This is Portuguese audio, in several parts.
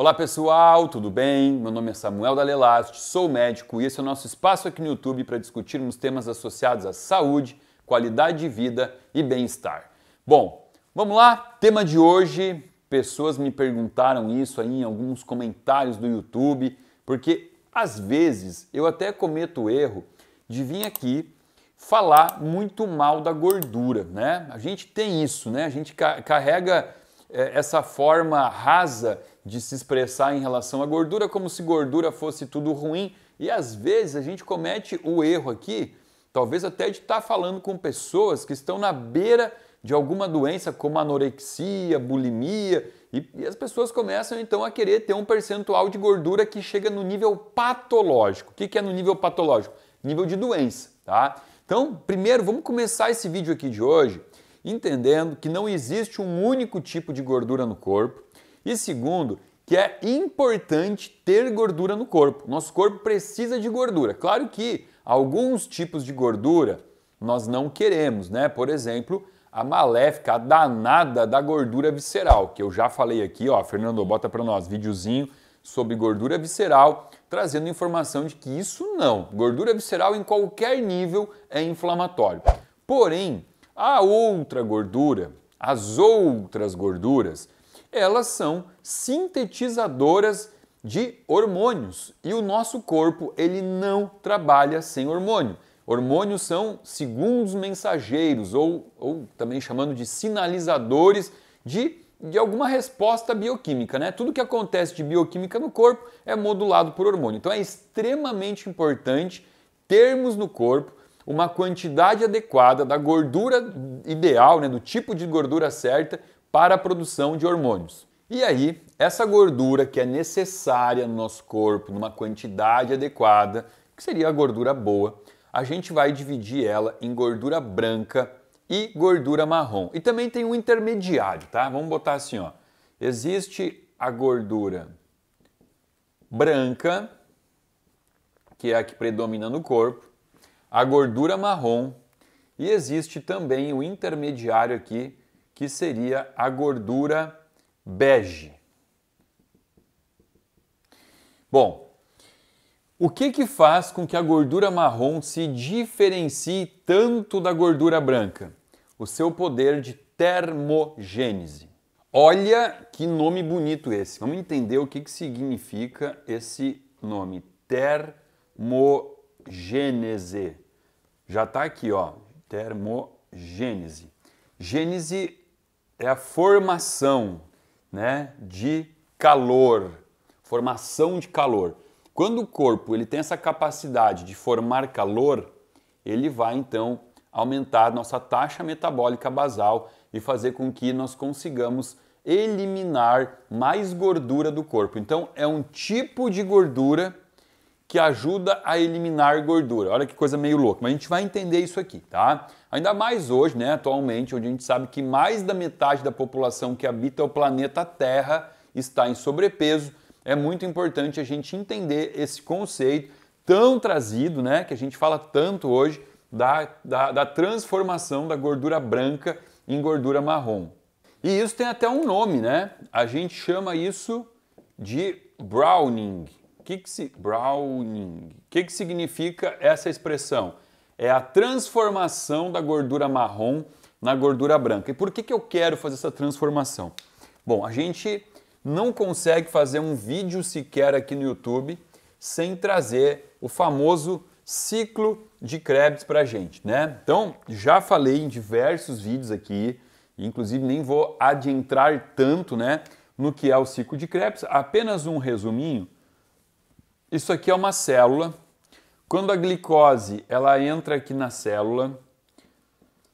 Olá pessoal, tudo bem? Meu nome é Samuel Dalelast, sou médico e esse é o nosso espaço aqui no YouTube para discutirmos temas associados à saúde, qualidade de vida e bem-estar. Bom, vamos lá? Tema de hoje, pessoas me perguntaram isso aí em alguns comentários do YouTube, porque às vezes eu até cometo o erro de vir aqui falar muito mal da gordura, né? A gente tem isso, né? A gente carrega eh, essa forma rasa de se expressar em relação à gordura como se gordura fosse tudo ruim. E às vezes a gente comete o erro aqui, talvez até de estar tá falando com pessoas que estão na beira de alguma doença como anorexia, bulimia, e, e as pessoas começam então a querer ter um percentual de gordura que chega no nível patológico. O que, que é no nível patológico? Nível de doença, tá? Então, primeiro, vamos começar esse vídeo aqui de hoje entendendo que não existe um único tipo de gordura no corpo e segundo, que é importante ter gordura no corpo. Nosso corpo precisa de gordura. Claro que alguns tipos de gordura nós não queremos, né? Por exemplo, a maléfica, a danada da gordura visceral, que eu já falei aqui, ó, Fernando, bota para nós videozinho sobre gordura visceral, trazendo informação de que isso não, gordura visceral em qualquer nível é inflamatório. Porém, a outra gordura, as outras gorduras elas são sintetizadoras de hormônios e o nosso corpo ele não trabalha sem hormônio. Hormônios são segundos mensageiros ou, ou também chamando de sinalizadores de, de alguma resposta bioquímica. Né? Tudo que acontece de bioquímica no corpo é modulado por hormônio. Então é extremamente importante termos no corpo uma quantidade adequada da gordura ideal, né, do tipo de gordura certa, para a produção de hormônios. E aí, essa gordura que é necessária no nosso corpo, numa quantidade adequada, que seria a gordura boa, a gente vai dividir ela em gordura branca e gordura marrom. E também tem um intermediário, tá? Vamos botar assim, ó. Existe a gordura branca, que é a que predomina no corpo, a gordura marrom e existe também o intermediário aqui, que seria a gordura bege. Bom, o que, que faz com que a gordura marrom se diferencie tanto da gordura branca? O seu poder de termogênese. Olha que nome bonito esse. Vamos entender o que, que significa esse nome. Termogênese. Já está aqui, ó. Termogênese. Gênese é a formação né, de calor, formação de calor. Quando o corpo ele tem essa capacidade de formar calor, ele vai então aumentar nossa taxa metabólica basal e fazer com que nós consigamos eliminar mais gordura do corpo. Então é um tipo de gordura que ajuda a eliminar gordura. Olha que coisa meio louca, mas a gente vai entender isso aqui, tá? Ainda mais hoje, né, atualmente, onde a gente sabe que mais da metade da população que habita o planeta Terra está em sobrepeso, é muito importante a gente entender esse conceito tão trazido, né, que a gente fala tanto hoje, da, da, da transformação da gordura branca em gordura marrom. E isso tem até um nome, né? A gente chama isso de browning que que se, browning. O que, que significa essa expressão? É a transformação da gordura marrom na gordura branca. E por que, que eu quero fazer essa transformação? Bom, a gente não consegue fazer um vídeo sequer aqui no YouTube sem trazer o famoso ciclo de Krebs para a gente, né? Então, já falei em diversos vídeos aqui, inclusive nem vou adentrar tanto, né, no que é o ciclo de Krebs, apenas um resuminho isso aqui é uma célula. Quando a glicose ela entra aqui na célula,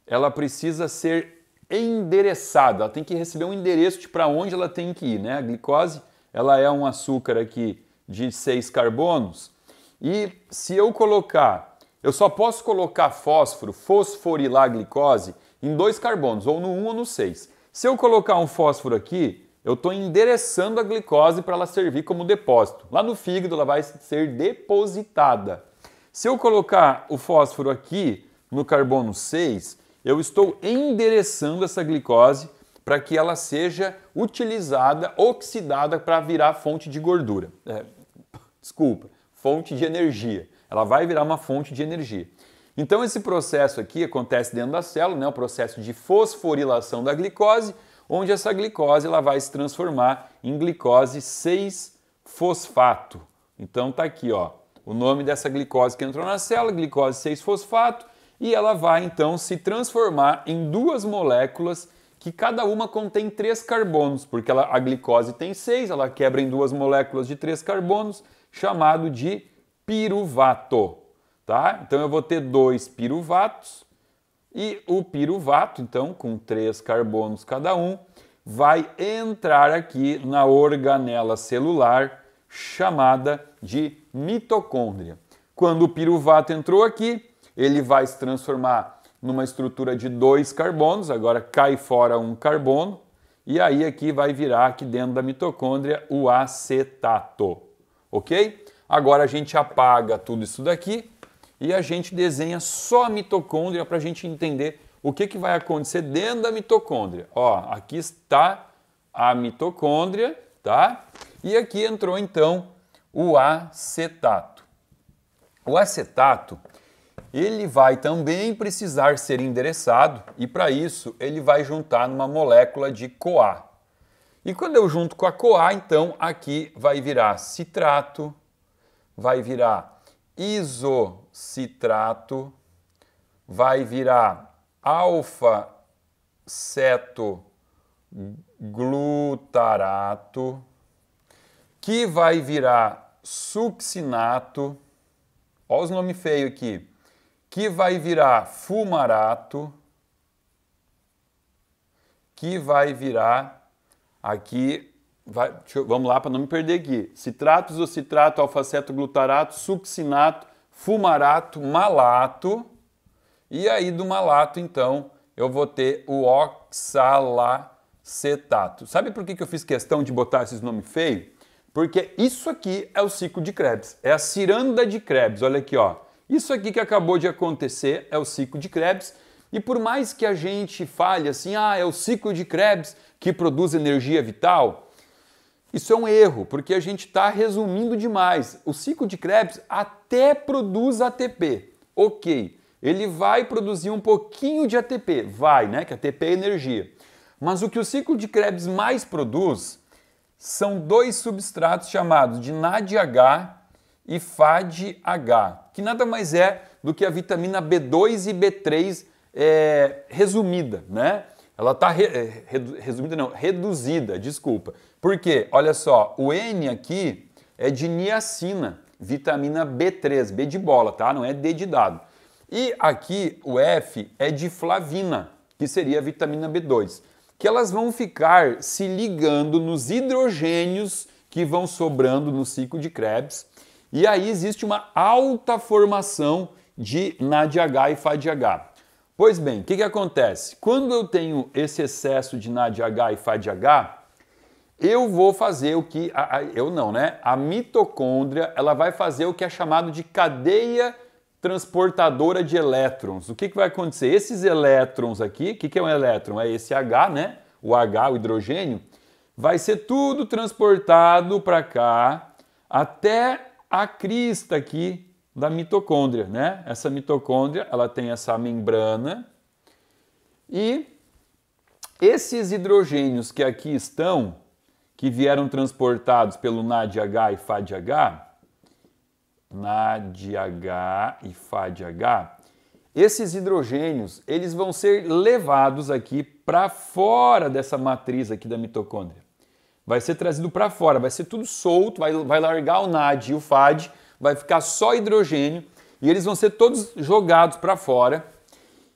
ela precisa ser endereçada. Ela tem que receber um endereço de para onde ela tem que ir, né? A glicose ela é um açúcar aqui de seis carbonos. E se eu colocar, eu só posso colocar fósforo, fosforilar a glicose, em dois carbonos, ou no 1 um, ou no 6. Se eu colocar um fósforo aqui, eu estou endereçando a glicose para ela servir como depósito. Lá no fígado ela vai ser depositada. Se eu colocar o fósforo aqui no carbono 6, eu estou endereçando essa glicose para que ela seja utilizada, oxidada para virar fonte de gordura. É, desculpa, fonte de energia. Ela vai virar uma fonte de energia. Então esse processo aqui acontece dentro da célula, né, o processo de fosforilação da glicose, onde essa glicose ela vai se transformar em glicose 6-fosfato. Então tá aqui, ó, o nome dessa glicose que entrou na célula, glicose 6-fosfato, e ela vai então se transformar em duas moléculas que cada uma contém três carbonos, porque ela, a glicose tem seis, ela quebra em duas moléculas de três carbonos, chamado de piruvato. Tá? Então eu vou ter dois piruvatos e o piruvato, então, com três carbonos cada um, vai entrar aqui na organela celular chamada de mitocôndria. Quando o piruvato entrou aqui, ele vai se transformar numa estrutura de dois carbonos, agora cai fora um carbono, e aí aqui vai virar aqui dentro da mitocôndria o acetato, ok? Agora a gente apaga tudo isso daqui e a gente desenha só a mitocôndria para a gente entender o que, que vai acontecer dentro da mitocôndria. Ó, aqui está a mitocôndria, tá? E aqui entrou então o acetato. O acetato, ele vai também precisar ser endereçado e para isso ele vai juntar numa molécula de CoA. E quando eu junto com a CoA, então aqui vai virar citrato, vai virar iso citrato, vai virar alfa ceto glutarato, que vai virar succinato, olha os nomes feios aqui, que vai virar fumarato, que vai virar aqui, vai, vamos lá para não me perder aqui, citratos, citrato, ceto glutarato, succinato, fumarato, malato, e aí do malato, então, eu vou ter o oxalacetato. Sabe por que, que eu fiz questão de botar esses nomes feios? Porque isso aqui é o ciclo de Krebs, é a ciranda de Krebs. Olha aqui, ó. Isso aqui que acabou de acontecer é o ciclo de Krebs. E por mais que a gente fale assim, ah, é o ciclo de Krebs que produz energia vital, isso é um erro, porque a gente está resumindo demais. O ciclo de Krebs até produz ATP. Ok, ele vai produzir um pouquinho de ATP. Vai, né? Que ATP é energia. Mas o que o ciclo de Krebs mais produz são dois substratos chamados de NADH e FADH, que nada mais é do que a vitamina B2 e B3 é, resumida, né? Ela está re, é, resumida, não, reduzida, desculpa. Porque, olha só, o N aqui é de niacina, vitamina B3, B de bola, tá? Não é D de dado. E aqui o F é de flavina, que seria a vitamina B2, que elas vão ficar se ligando nos hidrogênios que vão sobrando no ciclo de Krebs. E aí existe uma alta formação de NADH e FADH. Pois bem, o que, que acontece? Quando eu tenho esse excesso de NADH e FADH, eu vou fazer o que a, a, eu não, né? A mitocôndria, ela vai fazer o que é chamado de cadeia transportadora de elétrons. O que, que vai acontecer? Esses elétrons aqui, o que, que é um elétron? É esse H, né? O H, o hidrogênio, vai ser tudo transportado para cá até a crista aqui da mitocôndria, né? Essa mitocôndria, ela tem essa membrana e esses hidrogênios que aqui estão, que vieram transportados pelo NADH e FADH, NADH e FADH, esses hidrogênios, eles vão ser levados aqui para fora dessa matriz aqui da mitocôndria. Vai ser trazido para fora, vai ser tudo solto, vai, vai largar o NAD e o FAD, vai ficar só hidrogênio e eles vão ser todos jogados para fora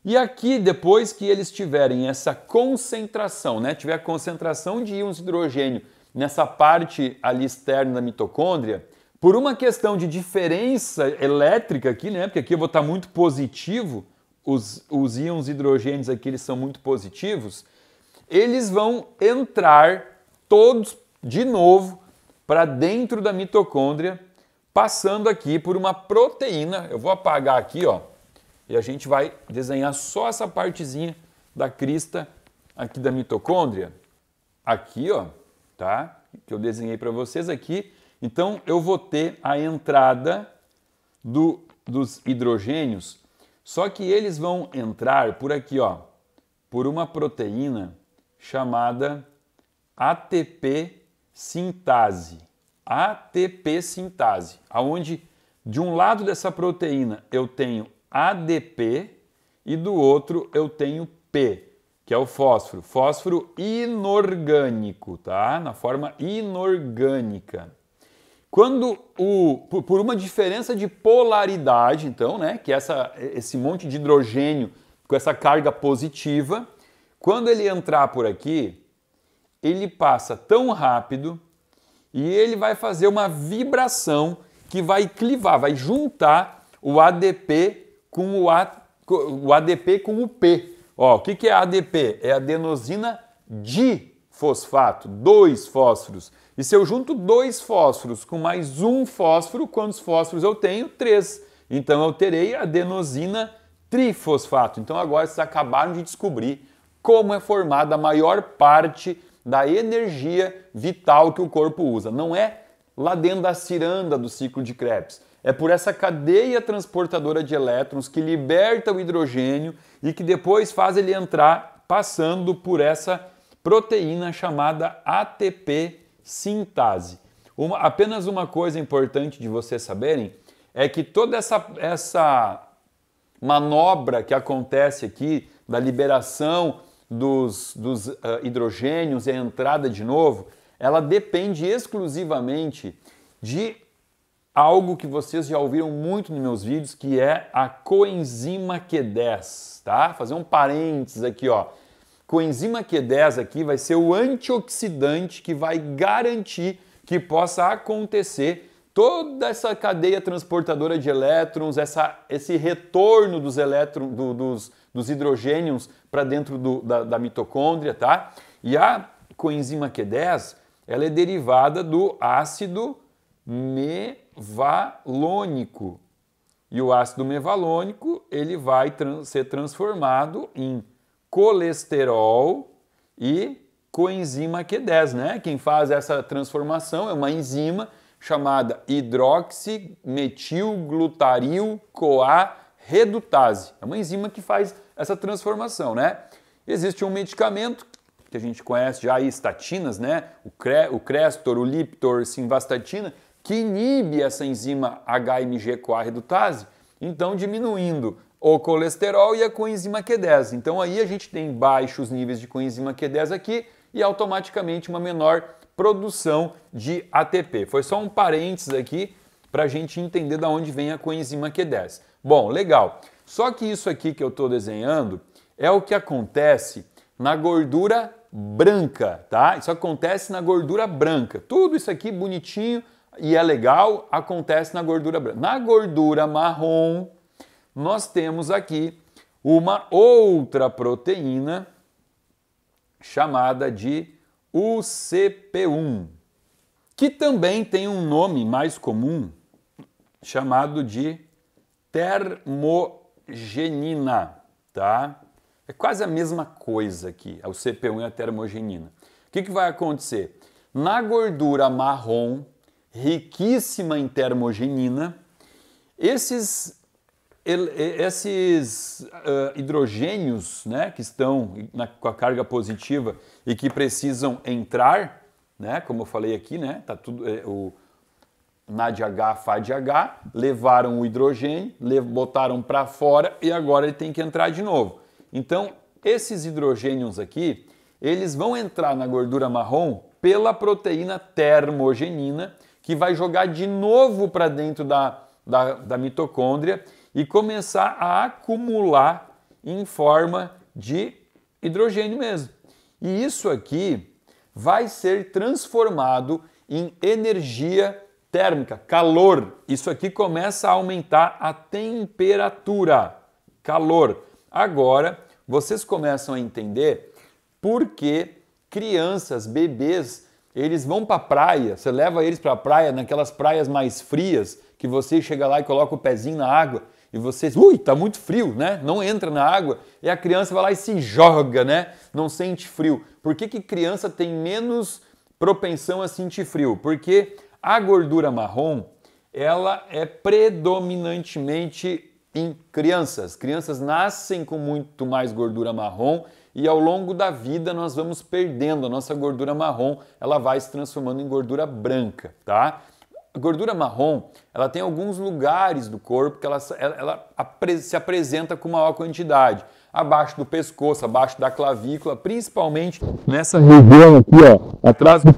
e aqui, depois que eles tiverem essa concentração, né, tiver a concentração de íons de hidrogênio nessa parte ali externa da mitocôndria, por uma questão de diferença elétrica aqui, né, porque aqui eu vou estar muito positivo, os, os íons hidrogênios aqui eles são muito positivos, eles vão entrar todos de novo para dentro da mitocôndria, passando aqui por uma proteína. Eu vou apagar aqui, ó e a gente vai desenhar só essa partezinha da crista aqui da mitocôndria. Aqui, ó, tá? Que eu desenhei para vocês aqui. Então, eu vou ter a entrada do, dos hidrogênios, só que eles vão entrar por aqui, ó, por uma proteína chamada ATP sintase. ATP sintase, aonde de um lado dessa proteína eu tenho ADP e do outro eu tenho P, que é o fósforo. Fósforo inorgânico, tá? Na forma inorgânica. Quando o por uma diferença de polaridade, então, né, que é essa esse monte de hidrogênio com essa carga positiva, quando ele entrar por aqui, ele passa tão rápido e ele vai fazer uma vibração que vai clivar, vai juntar o ADP com o, A, o ADP com o P. Ó, o que, que é ADP? É adenosina difosfato, dois fósforos. E se eu junto dois fósforos com mais um fósforo, quantos fósforos eu tenho? Três. Então eu terei adenosina trifosfato. Então agora vocês acabaram de descobrir como é formada a maior parte da energia vital que o corpo usa. Não é lá dentro da ciranda do ciclo de Krebs. É por essa cadeia transportadora de elétrons que liberta o hidrogênio e que depois faz ele entrar passando por essa proteína chamada ATP sintase. Uma, apenas uma coisa importante de vocês saberem é que toda essa, essa manobra que acontece aqui da liberação dos, dos uh, hidrogênios e a entrada de novo, ela depende exclusivamente de algo que vocês já ouviram muito nos meus vídeos, que é a coenzima Q10, tá? Fazer um parênteses aqui, ó. Coenzima Q10 aqui vai ser o antioxidante que vai garantir que possa acontecer toda essa cadeia transportadora de elétrons, essa, esse retorno dos elétrons, do, dos, dos hidrogênios para dentro do, da, da mitocôndria, tá? E a coenzima Q10, ela é derivada do ácido mevalônico. E o ácido mevalônico ele vai trans ser transformado em colesterol e coenzima Q10, né? Quem faz essa transformação é uma enzima chamada hidroximetilglutaril CoA redutase. É uma enzima que faz essa transformação, né? Existe um medicamento que a gente conhece já, estatinas, né? O, cre o Crestor, o Liptor, Simvastatina, que inibe essa enzima HMG-CoA redutase, então diminuindo o colesterol e a coenzima Q10. Então aí a gente tem baixos níveis de coenzima Q10 aqui e automaticamente uma menor produção de ATP. Foi só um parênteses aqui para a gente entender da onde vem a coenzima Q10. Bom, legal. Só que isso aqui que eu estou desenhando é o que acontece na gordura branca, tá? Isso acontece na gordura branca. Tudo isso aqui bonitinho, e é legal, acontece na gordura branca. Na gordura marrom, nós temos aqui uma outra proteína chamada de UCP1, que também tem um nome mais comum chamado de termogenina, tá? É quase a mesma coisa aqui, o CP1 e a termogenina. O que, que vai acontecer? Na gordura marrom, riquíssima em termogenina, esses, esses uh, hidrogênios né, que estão na, com a carga positiva e que precisam entrar, né, como eu falei aqui, né, tá tudo, é, o NADH, FADH, levaram o hidrogênio, lev, botaram para fora e agora ele tem que entrar de novo. Então, esses hidrogênios aqui, eles vão entrar na gordura marrom pela proteína termogenina, que vai jogar de novo para dentro da, da, da mitocôndria e começar a acumular em forma de hidrogênio mesmo. E isso aqui vai ser transformado em energia térmica, calor. Isso aqui começa a aumentar a temperatura, calor. Agora vocês começam a entender por que crianças, bebês eles vão para a praia, você leva eles para a praia, naquelas praias mais frias, que você chega lá e coloca o pezinho na água e vocês, ui, tá muito frio, né? Não entra na água e a criança vai lá e se joga, né? Não sente frio. Por que, que criança tem menos propensão a sentir frio? Porque a gordura marrom, ela é predominantemente em crianças. Crianças nascem com muito mais gordura marrom e ao longo da vida nós vamos perdendo a nossa gordura marrom, ela vai se transformando em gordura branca, tá? A gordura marrom, ela tem alguns lugares do corpo que ela, ela, ela se apresenta com maior quantidade, abaixo do pescoço, abaixo da clavícula, principalmente nessa região aqui, ó, atrás do...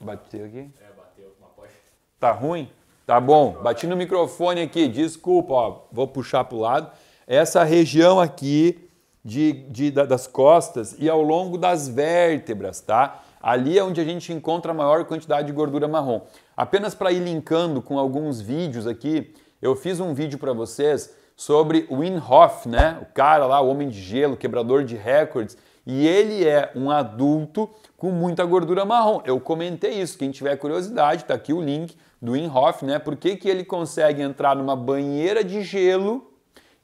Bateu aqui? É, bateu uma poxa. Tá ruim? Tá bom, bati no microfone aqui, desculpa, ó, vou puxar pro lado. Essa região aqui, de, de, das costas e ao longo das vértebras, tá? Ali é onde a gente encontra a maior quantidade de gordura marrom. Apenas para ir linkando com alguns vídeos aqui, eu fiz um vídeo para vocês sobre o Inhofe, né? O cara lá, o homem de gelo, quebrador de recordes. E ele é um adulto com muita gordura marrom. Eu comentei isso. Quem tiver curiosidade, tá aqui o link do Inhofe, né? Por que, que ele consegue entrar numa banheira de gelo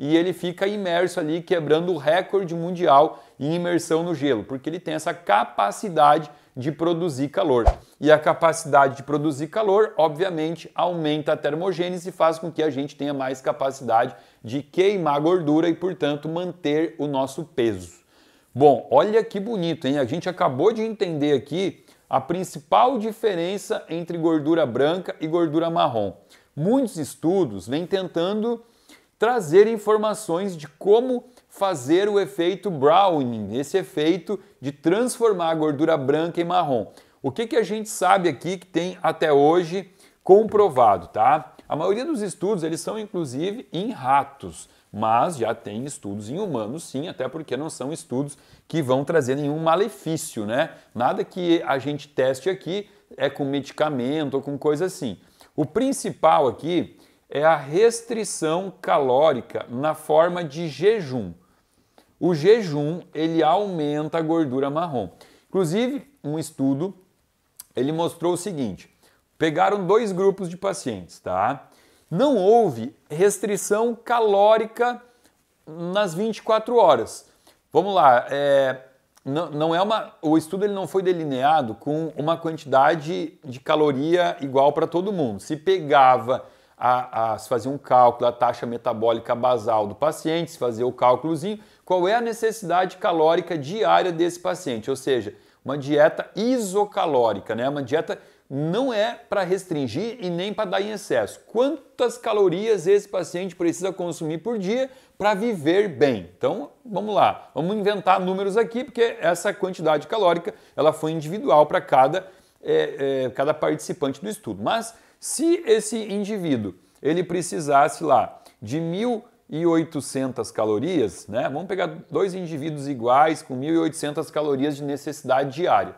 e ele fica imerso ali, quebrando o recorde mundial em imersão no gelo, porque ele tem essa capacidade de produzir calor. E a capacidade de produzir calor, obviamente, aumenta a termogênese e faz com que a gente tenha mais capacidade de queimar gordura e, portanto, manter o nosso peso. Bom, olha que bonito, hein? A gente acabou de entender aqui a principal diferença entre gordura branca e gordura marrom. Muitos estudos vêm tentando trazer informações de como fazer o efeito browning, esse efeito de transformar a gordura branca em marrom. O que, que a gente sabe aqui que tem até hoje comprovado, tá? A maioria dos estudos, eles são inclusive em ratos, mas já tem estudos em humanos sim, até porque não são estudos que vão trazer nenhum malefício, né? Nada que a gente teste aqui é com medicamento ou com coisa assim. O principal aqui é a restrição calórica na forma de jejum. O jejum, ele aumenta a gordura marrom. Inclusive, um estudo, ele mostrou o seguinte, pegaram dois grupos de pacientes, tá? Não houve restrição calórica nas 24 horas. Vamos lá, é, não, não, é uma, o estudo ele não foi delineado com uma quantidade de caloria igual para todo mundo. Se pegava a, a, se fazer um cálculo da taxa metabólica basal do paciente, se fazer o cálculozinho, qual é a necessidade calórica diária desse paciente, ou seja, uma dieta isocalórica, né? Uma dieta não é para restringir e nem para dar em excesso. Quantas calorias esse paciente precisa consumir por dia para viver bem? Então, vamos lá. Vamos inventar números aqui, porque essa quantidade calórica ela foi individual para cada, é, é, cada participante do estudo. Mas se esse indivíduo ele precisasse lá de 1.800 calorias, né? Vamos pegar dois indivíduos iguais com 1.800 calorias de necessidade diária.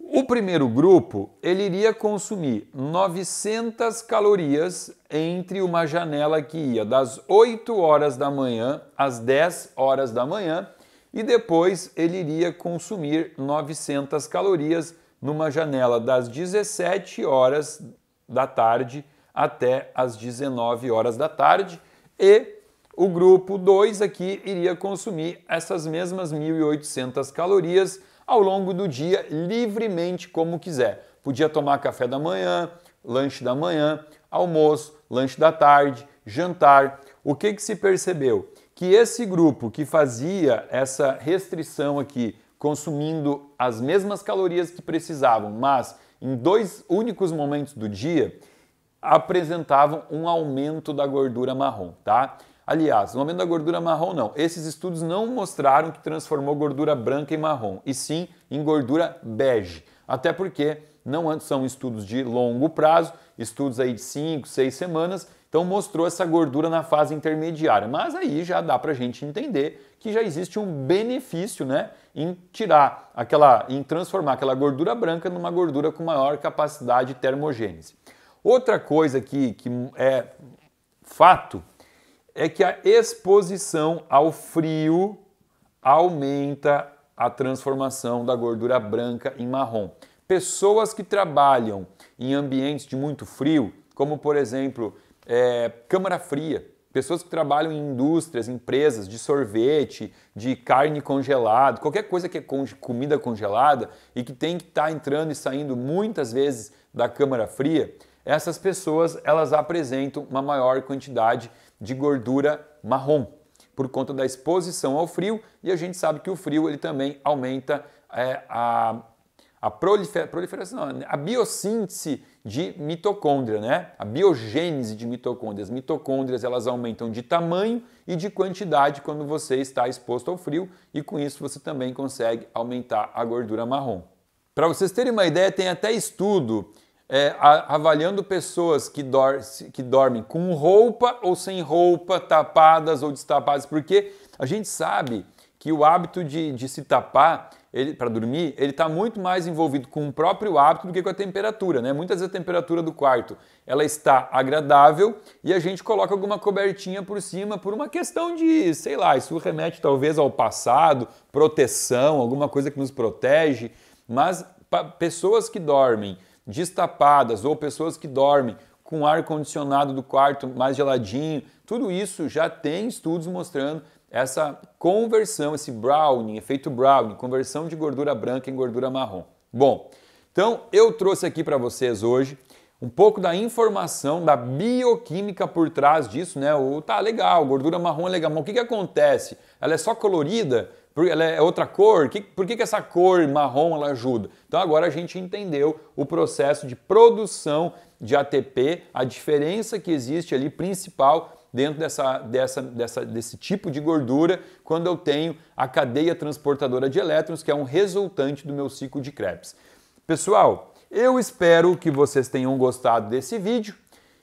O primeiro grupo, ele iria consumir 900 calorias entre uma janela que ia das 8 horas da manhã às 10 horas da manhã e depois ele iria consumir 900 calorias numa janela das 17 horas da tarde até as 19 horas da tarde e o grupo 2 aqui iria consumir essas mesmas 1.800 calorias ao longo do dia livremente como quiser. Podia tomar café da manhã, lanche da manhã, almoço, lanche da tarde, jantar. O que, que se percebeu? Que esse grupo que fazia essa restrição aqui consumindo as mesmas calorias que precisavam, mas em dois únicos momentos do dia apresentavam um aumento da gordura marrom, tá? Aliás, no aumento da gordura marrom não. Esses estudos não mostraram que transformou gordura branca em marrom, e sim em gordura bege. Até porque não são estudos de longo prazo, estudos aí de 5, 6 semanas, então mostrou essa gordura na fase intermediária, mas aí já dá para a gente entender que já existe um benefício, né, em tirar aquela, em transformar aquela gordura branca numa gordura com maior capacidade de termogênese. Outra coisa aqui que é fato é que a exposição ao frio aumenta a transformação da gordura branca em marrom. Pessoas que trabalham em ambientes de muito frio, como por exemplo é, câmara fria, pessoas que trabalham em indústrias, empresas de sorvete, de carne congelada, qualquer coisa que é comida congelada e que tem que estar tá entrando e saindo muitas vezes da câmara fria, essas pessoas elas apresentam uma maior quantidade de gordura marrom por conta da exposição ao frio e a gente sabe que o frio ele também aumenta é, a a proliferação, não, a biossíntese de mitocôndria, né? A biogênese de mitocôndrias. Mitocôndrias elas aumentam de tamanho e de quantidade quando você está exposto ao frio e com isso você também consegue aumentar a gordura marrom. Para vocês terem uma ideia, tem até estudo é, avaliando pessoas que, dor, que dormem com roupa ou sem roupa, tapadas ou destapadas, porque a gente sabe que o hábito de, de se tapar ele para dormir, ele está muito mais envolvido com o próprio hábito do que com a temperatura, né? Muitas vezes a temperatura do quarto ela está agradável e a gente coloca alguma cobertinha por cima por uma questão de, sei lá, isso remete talvez ao passado, proteção, alguma coisa que nos protege, mas pessoas que dormem destapadas ou pessoas que dormem com ar condicionado do quarto mais geladinho, tudo isso já tem estudos mostrando essa conversão, esse browning, efeito browning, conversão de gordura branca em gordura marrom. Bom, então eu trouxe aqui para vocês hoje um pouco da informação da bioquímica por trás disso, né? O tá legal, gordura marrom é legal, mas o que, que acontece? Ela é só colorida? ela é outra cor, que, por que, que essa cor marrom ela ajuda? Então agora a gente entendeu o processo de produção de ATP, a diferença que existe ali principal dentro dessa, dessa, dessa, desse tipo de gordura quando eu tenho a cadeia transportadora de elétrons, que é um resultante do meu ciclo de Krebs. Pessoal, eu espero que vocês tenham gostado desse vídeo.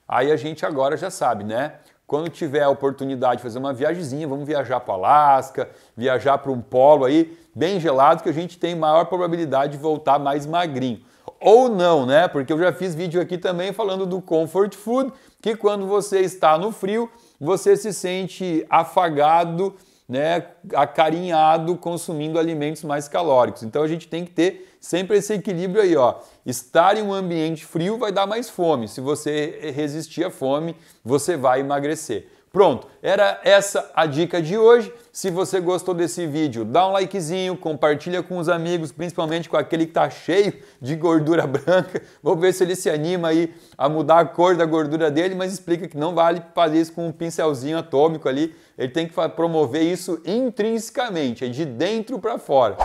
Aí a gente agora já sabe, né? Quando tiver a oportunidade de fazer uma viagemzinha, vamos viajar para Alasca, viajar para um polo aí bem gelado que a gente tem maior probabilidade de voltar mais magrinho. Ou não, né? Porque eu já fiz vídeo aqui também falando do comfort food, que quando você está no frio, você se sente afagado, né, acarinhado consumindo alimentos mais calóricos. Então a gente tem que ter Sempre esse equilíbrio aí, ó. Estar em um ambiente frio vai dar mais fome. Se você resistir à fome, você vai emagrecer. Pronto, era essa a dica de hoje. Se você gostou desse vídeo, dá um likezinho, compartilha com os amigos, principalmente com aquele que está cheio de gordura branca. Vou ver se ele se anima aí a mudar a cor da gordura dele, mas explica que não vale fazer isso com um pincelzinho atômico ali. Ele tem que promover isso intrinsecamente, é de dentro para fora.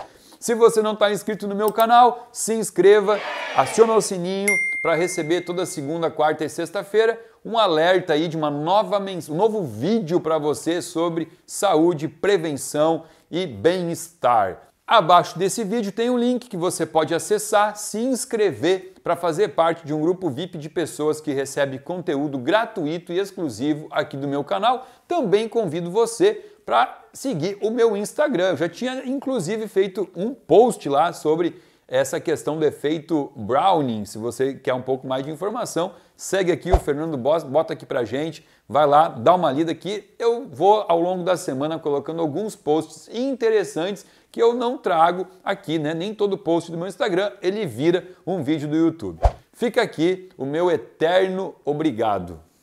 Se você não está inscrito no meu canal, se inscreva, acione o sininho para receber toda segunda, quarta e sexta-feira um alerta aí de uma nova um novo vídeo para você sobre saúde, prevenção e bem-estar. Abaixo desse vídeo tem um link que você pode acessar, se inscrever para fazer parte de um grupo VIP de pessoas que recebe conteúdo gratuito e exclusivo aqui do meu canal. Também convido você para seguir o meu Instagram. Eu já tinha inclusive feito um post lá sobre essa questão do efeito Browning. Se você quer um pouco mais de informação, segue aqui o Fernando Boss, bota aqui para gente, vai lá, dá uma lida aqui. Eu vou ao longo da semana colocando alguns posts interessantes que eu não trago aqui, né? Nem todo post do meu Instagram ele vira um vídeo do YouTube. Fica aqui o meu eterno obrigado.